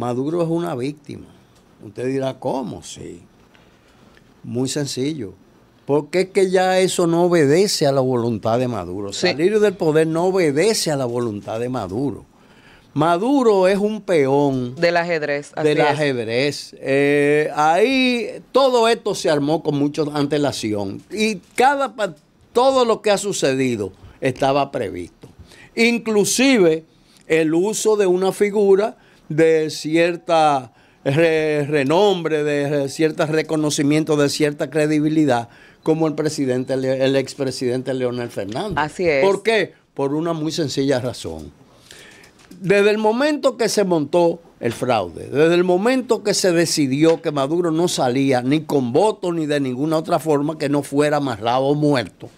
Maduro es una víctima. Usted dirá, ¿cómo? Sí. Muy sencillo. Porque es que ya eso no obedece a la voluntad de Maduro. Salir del poder no obedece a la voluntad de Maduro. Maduro es un peón. Del ajedrez. del ajedrez. Eh, ahí todo esto se armó con mucha antelación. Y cada, todo lo que ha sucedido estaba previsto. Inclusive el uso de una figura de cierta renombre, de cierto reconocimiento, de cierta credibilidad, como el presidente, el expresidente Leonel Fernández. Así es. ¿Por qué? Por una muy sencilla razón. Desde el momento que se montó el fraude, desde el momento que se decidió que Maduro no salía ni con voto ni de ninguna otra forma que no fuera amarrado o muerto,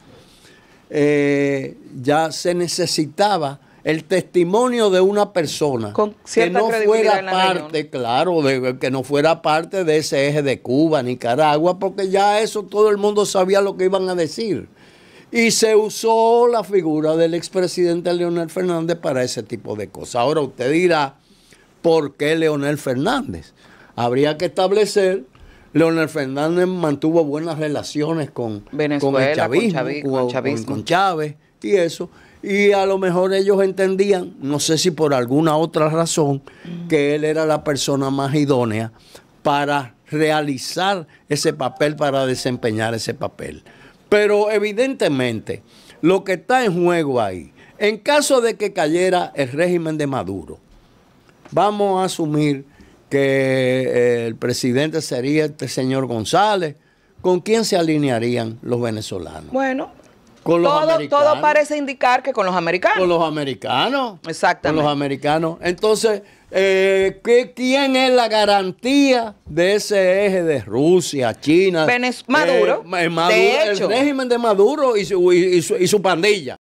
eh, ya se necesitaba el testimonio de una persona que no fuera parte, claro, de, que no fuera parte de ese eje de Cuba, Nicaragua, porque ya eso todo el mundo sabía lo que iban a decir. Y se usó la figura del expresidente Leonel Fernández para ese tipo de cosas. Ahora usted dirá, ¿por qué Leonel Fernández? Habría que establecer Leonel Fernández mantuvo buenas relaciones con, con, Chávez y eso. Y a lo mejor ellos entendían, no sé si por alguna otra razón, que él era la persona más idónea para realizar ese papel, para desempeñar ese papel. Pero evidentemente, lo que está en juego ahí, en caso de que cayera el régimen de Maduro, vamos a asumir que eh, el presidente sería este señor González, ¿con quién se alinearían los venezolanos? Bueno, todo, todo parece indicar que con los americanos. Con los americanos. Exactamente. Con los americanos. Entonces, eh, ¿quién es la garantía de ese eje de Rusia, China? Eh, eh, Maduro. de hecho. el régimen de Maduro y y su, y su pandilla.